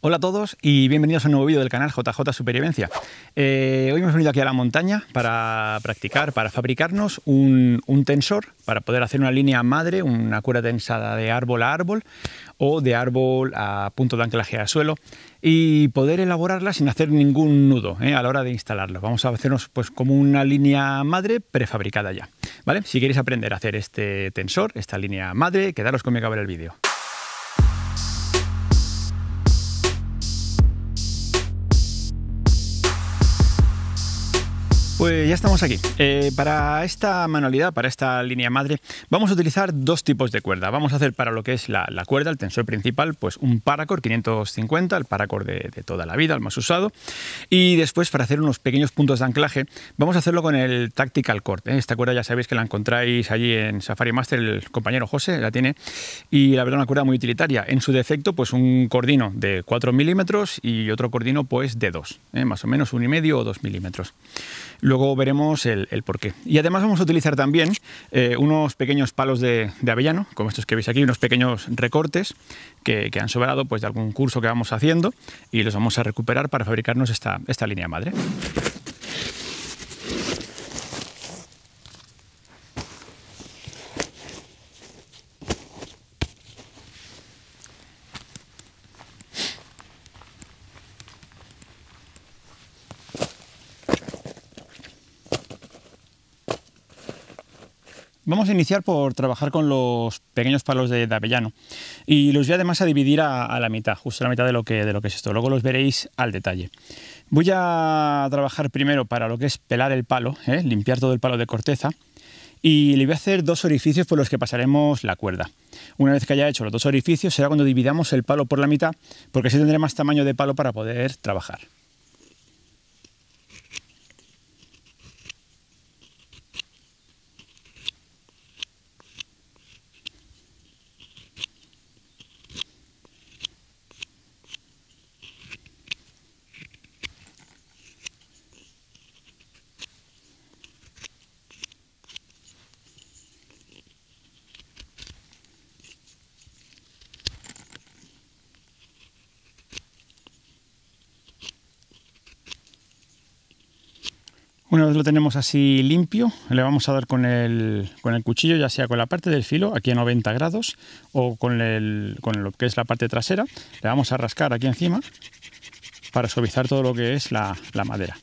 Hola a todos y bienvenidos a un nuevo vídeo del canal JJ Supervivencia. Eh, hoy hemos venido aquí a la montaña para practicar, para fabricarnos un, tensor, para poder hacer una línea madre, una cuerda tensada de árbol a árbol o de árbol a punto de anclaje al suelo y poder elaborarla sin hacer ningún nudo eh, a la hora de instalarlo. Vamos a hacernos pues como una línea madre prefabricada ya. ¿vale? Si queréis aprender a hacer este tensor, esta línea madre, quedaros conmigo a ver el vídeo. Pues ya estamos aquí. Eh, para esta manualidad, para esta línea madre, vamos a utilizar dos tipos de cuerda. Vamos a hacer para lo que es la, cuerda, el tensor principal, pues un paracord 550, el paracord de, toda la vida, el más usado. Y después, para hacer unos pequeños puntos de anclaje, vamos a hacerlo con el Tactical Cord. ¿eh? Esta cuerda ya sabéis que la encontráis allí en Safari Master, el compañero José la tiene. Y la verdad, una cuerda muy utilitaria. En su defecto, pues un cordino de 4 milímetros y otro cordino pues de 2, ¿eh? más o menos 1,5 o 2 milímetros. Luego veremos el, porqué. Y además vamos a utilizar también eh, unos pequeños palos de, avellano, como estos que veis aquí, unos pequeños recortes que, han sobrado pues, de algún curso que vamos haciendo y los vamos a recuperar para fabricarnos esta línea madre. Vamos a iniciar por trabajar con los pequeños palos de, avellano y los voy además a dividir a, la mitad, justo la mitad de lo, que, es esto. Luego los veréis al detalle. Voy a trabajar primero para lo que es pelar el palo, ¿eh? limpiar todo el palo de corteza y le voy a hacer dos orificios por los que pasaremos la cuerda. Una vez que haya hecho los dos orificios será cuando dividamos el palo por la mitad porque así tendré más tamaño de palo para poder trabajar. Una vez lo tenemos así limpio, le vamos a dar con el, cuchillo, ya sea con la parte del filo, aquí a 90 grados, o con, lo que es la parte trasera, le vamos a rascar aquí encima para suavizar todo lo que es la madera.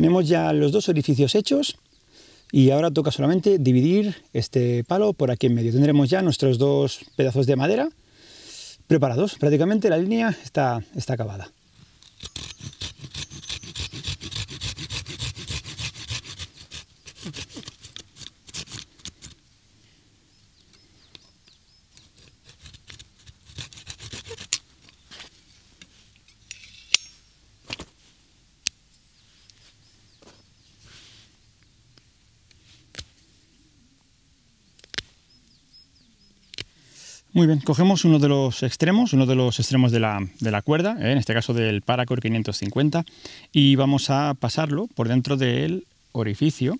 Tenemos ya los dos orificios hechos y ahora toca solamente dividir este palo por aquí en medio. Tendremos ya nuestros dos pedazos de madera preparados. Prácticamente la línea está, está acabada. Muy bien, cogemos uno de los extremos, uno de los extremos de la, cuerda, ¿eh? en este caso del Paracord 550, y vamos a pasarlo por dentro del orificio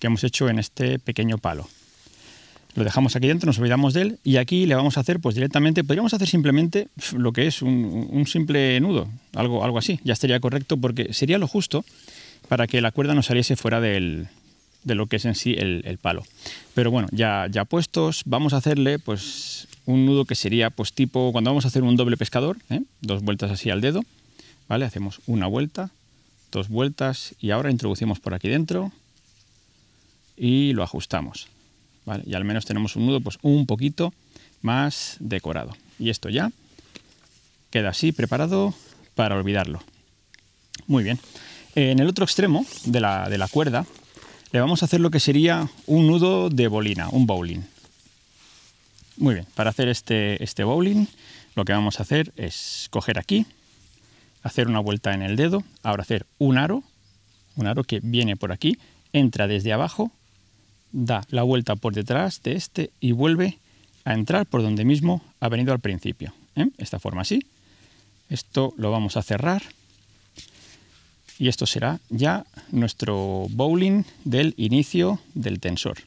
que hemos hecho en este pequeño palo. Lo dejamos aquí dentro, nos olvidamos de él, y aquí le vamos a hacer pues directamente, podríamos hacer simplemente lo que es un, simple nudo, algo, algo así, ya estaría correcto porque sería lo justo para que la cuerda no saliese fuera de lo que es en sí el, palo. Pero bueno, ya, ya puestos, vamos a hacerle pues un nudo que sería pues tipo cuando vamos a hacer un doble pescador, ¿eh? dos vueltas así al dedo, ¿vale? Hacemos una vuelta, dos vueltas y ahora introducimos por aquí dentro y lo ajustamos, Y al menos tenemos un nudo pues un poquito más decorado. Y esto ya queda así preparado para olvidarlo. Muy bien. En el otro extremo de la, de la cuerda le vamos a hacer lo que sería un nudo de bolina, un bowling, muy bien, para hacer este, este bowling lo que vamos a hacer es coger aquí, hacer una vuelta en el dedo, ahora hacer un aro, un aro que viene por aquí, entra desde abajo, da la vuelta por detrás de este y vuelve a entrar por donde mismo ha venido al principio. ¿eh? Esta forma así. Esto lo vamos a cerrar y esto será ya nuestro bowling del inicio del tensor.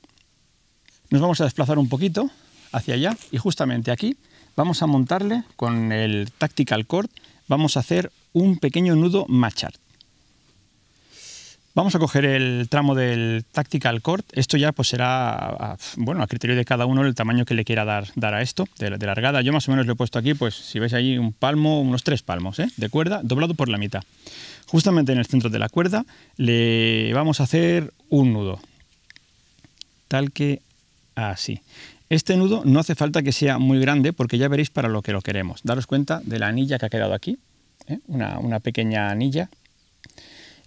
Nos vamos a desplazar un poquito hacia allá y justamente aquí vamos a montarle con el Tactical Cord, vamos a hacer un pequeño nudo Machart. Vamos a coger el tramo del Tactical Cord, esto ya pues será bueno, a criterio de cada uno el tamaño que le quiera dar, dar a esto de, largada. Yo más o menos lo he puesto aquí, pues si veis ahí un palmo, unos tres palmos ¿eh? de cuerda, doblado por la mitad. Justamente en el centro de la cuerda le vamos a hacer un nudo, tal que así. Este nudo no hace falta que sea muy grande porque ya veréis para lo que lo queremos. Daros cuenta de la anilla que ha quedado aquí, ¿eh? una, pequeña anilla.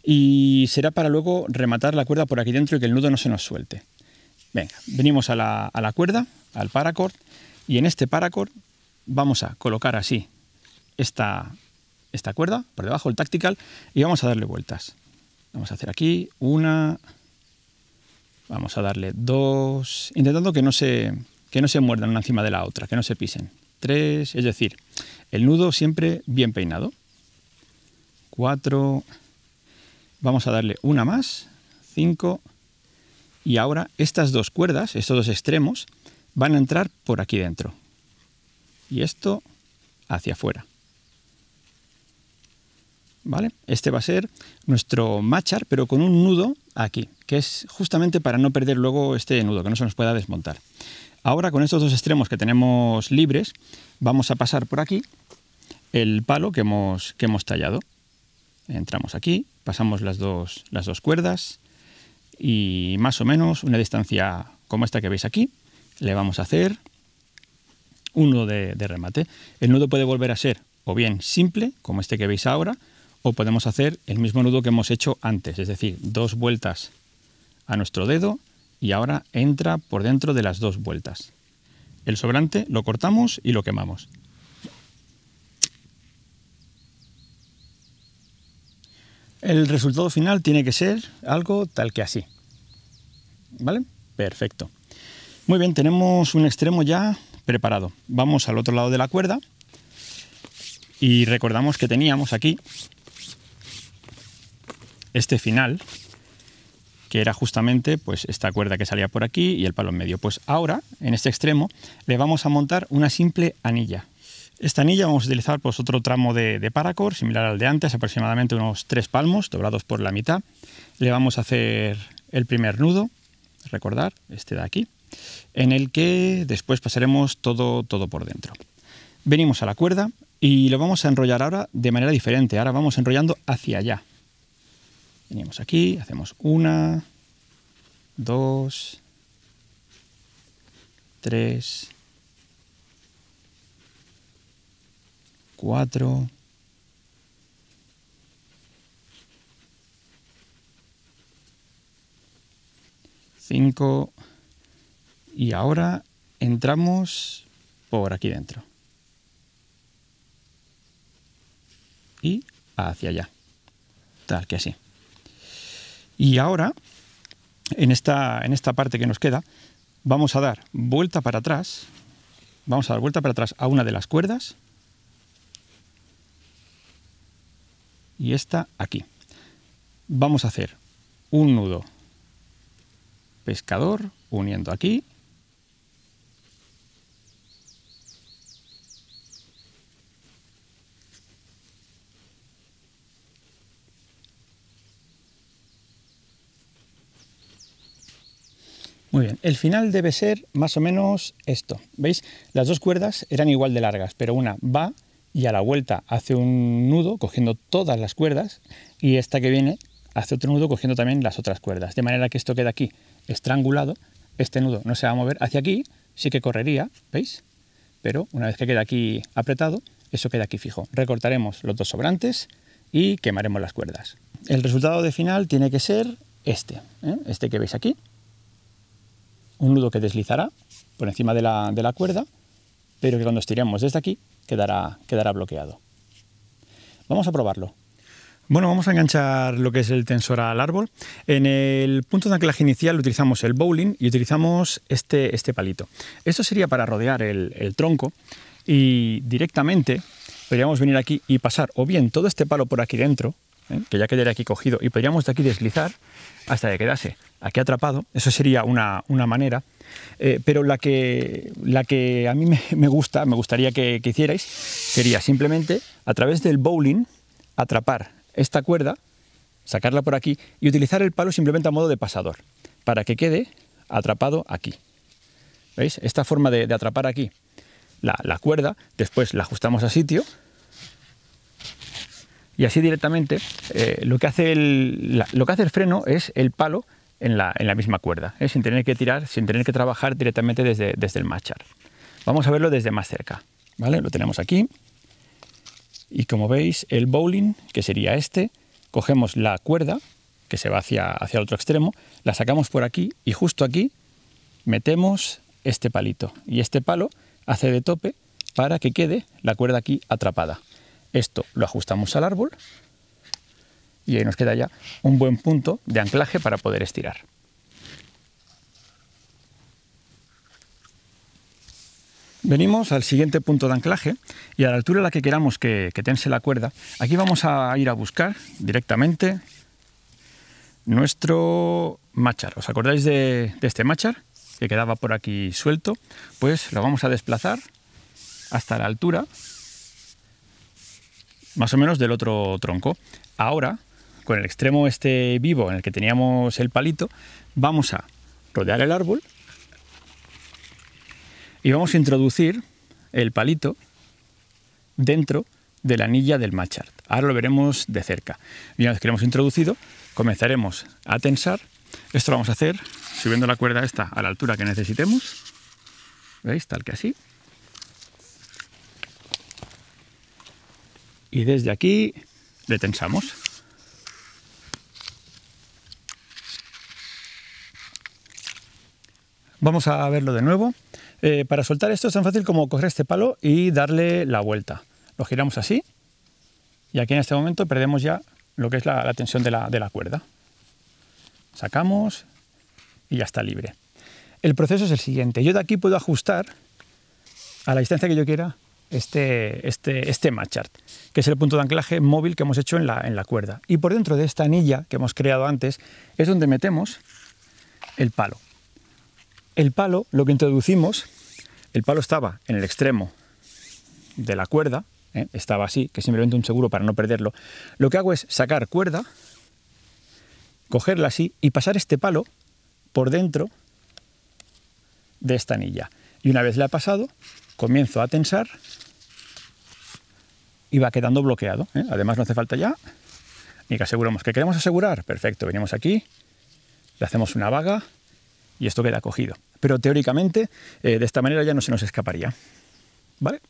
Y será para luego rematar la cuerda por aquí dentro y que el nudo no se nos suelte. Venga, venimos a la, cuerda, al paracord, y en este paracord vamos a colocar así esta, esta cuerda por debajo, el tactical, y vamos a darle vueltas. Vamos a hacer aquí una, Vamos a darle dos, intentando que no se, que no se muerdan una encima de la otra, que no se pisen. Tres, es decir, el nudo siempre bien peinado. Cuatro, vamos a darle una más, cinco, y ahora estas dos cuerdas, estos dos extremos, van a entrar por aquí dentro. Y esto hacia afuera. ¿vale? Este va a ser nuestro machar, pero con un nudo aquí, que es justamente para no perder luego este nudo, que no se nos pueda desmontar. Ahora con estos dos extremos que tenemos libres, vamos a pasar por aquí el palo que hemos, tallado. Entramos aquí, pasamos las dos, las dos cuerdas y más o menos una distancia como esta que veis aquí, le vamos a hacer un nudo de remate. El nudo puede volver a ser o bien simple, como este que veis ahora, o podemos hacer el mismo nudo que hemos hecho antes, es decir, dos vueltas a nuestro dedo y ahora entra por dentro de las dos vueltas. El sobrante lo cortamos y lo quemamos. El resultado final tiene que ser algo tal que así. ¿Vale? Perfecto. Muy bien, tenemos un extremo ya preparado. Vamos al otro lado de la cuerda y recordamos que teníamos aquí este final, que era justamente pues esta cuerda que salía por aquí y el palo en medio. Pues ahora, en este extremo, le vamos a montar una simple anilla. Esta anilla vamos a utilizar pues, otro tramo de, de paracord, similar al de antes, aproximadamente unos tres palmos doblados por la mitad. Le vamos a hacer el primer nudo, recordar, este de aquí, en el que después pasaremos todo, todo por dentro. Venimos a la cuerda y lo vamos a enrollar ahora de manera diferente. Ahora vamos enrollando hacia allá. Venimos aquí, hacemos una, dos, tres, cuatro, cinco y ahora entramos por aquí dentro y hacia allá, tal que así. Y ahora, en esta, en esta parte que nos queda, vamos a dar vuelta para atrás, vamos a dar vuelta para atrás a una de las cuerdas y esta aquí. Vamos a hacer un nudo pescador uniendo aquí Muy bien, el final debe ser más o menos esto. ¿Veis? Las dos cuerdas eran igual de largas, pero una va y a la vuelta hace un nudo cogiendo todas las cuerdas y esta que viene hace otro nudo cogiendo también las otras cuerdas. De manera que esto queda aquí estrangulado, este nudo no se va a mover hacia aquí, sí que correría, ¿veis? Pero una vez que queda aquí apretado, eso queda aquí fijo. Recortaremos los dos sobrantes y quemaremos las cuerdas. El resultado de final tiene que ser este, ¿eh? este que veis aquí, un nudo que deslizará por encima de la, cuerda, pero que cuando estiremos desde aquí quedará, quedará bloqueado. Vamos a probarlo. Bueno, vamos a enganchar lo que es el tensor al árbol. En el punto de anclaje inicial utilizamos el bowling y utilizamos este, este palito. Esto sería para rodear el, el, tronco y directamente podríamos venir aquí y pasar o bien todo este palo por aquí dentro, ¿eh? que ya quedaría aquí cogido, y podríamos de aquí deslizar hasta que quedase aquí atrapado, eso sería una, manera, eh, pero la que, la que a mí me, gusta, me gustaría que, hicierais, sería simplemente a través del bowling atrapar esta cuerda, sacarla por aquí y utilizar el palo simplemente a modo de pasador, para que quede atrapado aquí. ¿Veis? Esta forma de, atrapar aquí la, la cuerda, después la ajustamos a sitio y así directamente eh, lo, que hace el, lo que hace el freno es el palo en la, en la misma cuerda, eh, sin tener que tirar, sin tener que trabajar directamente desde, desde el machar. Vamos a verlo desde más cerca. ¿vale? Lo tenemos aquí. Y como veis, el bowling, que sería este, cogemos la cuerda, que se va hacia, hacia el otro extremo, la sacamos por aquí y justo aquí metemos este palito. Y este palo hace de tope para que quede la cuerda aquí atrapada. Esto lo ajustamos al árbol y ahí nos queda ya un buen punto de anclaje para poder estirar. Venimos al siguiente punto de anclaje y a la altura a la que queramos que, tense la cuerda, aquí vamos a ir a buscar directamente nuestro machar. ¿Os acordáis de, de, este machar que quedaba por aquí suelto? Pues lo vamos a desplazar hasta la altura más o menos del otro tronco. Ahora, con el extremo este vivo en el que teníamos el palito, vamos a rodear el árbol y vamos a introducir el palito dentro de la anilla del machart. Ahora lo veremos de cerca. Y una vez que lo hemos introducido, comenzaremos a tensar. Esto lo vamos a hacer subiendo la cuerda esta a la altura que necesitemos. ¿Veis? Tal que así. y desde aquí le tensamos. Vamos a verlo de nuevo. Eh, para soltar esto es tan fácil como coger este palo y darle la vuelta. Lo giramos así y aquí en este momento perdemos ya lo que es la, tensión de la, de la cuerda. Sacamos y ya está libre. El proceso es el siguiente. Yo de aquí puedo ajustar a la distancia que yo quiera este, este, este matchart, que es el punto de anclaje móvil que hemos hecho en la, en la cuerda. Y por dentro de esta anilla que hemos creado antes es donde metemos el palo. El palo, lo que introducimos, el palo estaba en el extremo de la cuerda, ¿eh? estaba así, que simplemente un seguro para no perderlo. Lo que hago es sacar cuerda, cogerla así y pasar este palo por dentro de esta anilla. Y una vez la ha pasado, comienzo a tensar y va quedando bloqueado. ¿eh? Además no hace falta ya ni que aseguramos. ¿Que queremos asegurar? Perfecto, venimos aquí, le hacemos una vaga y esto queda cogido. Pero teóricamente eh, de esta manera ya no se nos escaparía. ¿Vale?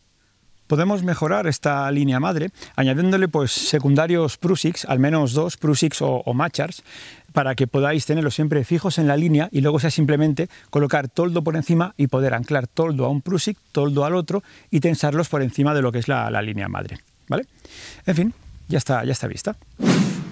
Podemos mejorar esta línea madre añadiéndole pues secundarios prusix, al menos dos prusix o, o machars, para que podáis tenerlos siempre fijos en la línea y luego sea simplemente colocar toldo por encima y poder anclar toldo a un prusik, toldo al otro y tensarlos por encima de lo que es la línea madre. ¿Vale? En fin, ya está, ya está vista.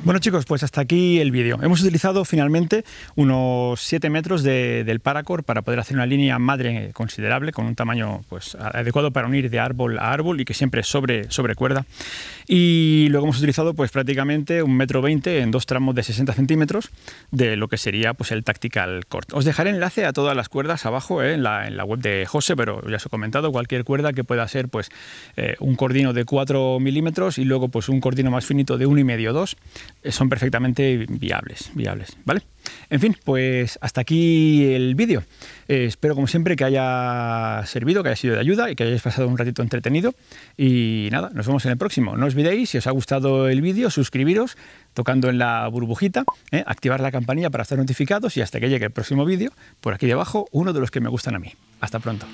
Bueno chicos, pues hasta aquí el vídeo. Hemos utilizado finalmente unos 7 metros del paracord para poder hacer una línea madre considerable con un tamaño pues, adecuado para unir de árbol a árbol y que siempre sobre, sobre cuerda. Y luego hemos utilizado pues, prácticamente un metro 20 en dos tramos de 60 centímetros de lo que sería pues, el Tactical Cord. Os dejaré enlace a todas las cuerdas abajo eh, en, la, web de José, pero ya os he comentado, cualquier cuerda que pueda ser pues, eh, un cordino de 4 milímetros y luego pues, un cordino más finito de 1,5 o 2 son perfectamente viables, viables, ¿vale? En fin, pues hasta aquí el vídeo. Eh, espero como siempre que haya servido, que haya sido de ayuda y que hayáis pasado un ratito entretenido. Y nada, nos vemos en el próximo. No os olvidéis, si os ha gustado el vídeo, suscribiros tocando en la burbujita, ¿eh? activar la campanilla para estar notificados y hasta que llegue el próximo vídeo, por aquí debajo, uno de los que me gustan a mí. Hasta pronto.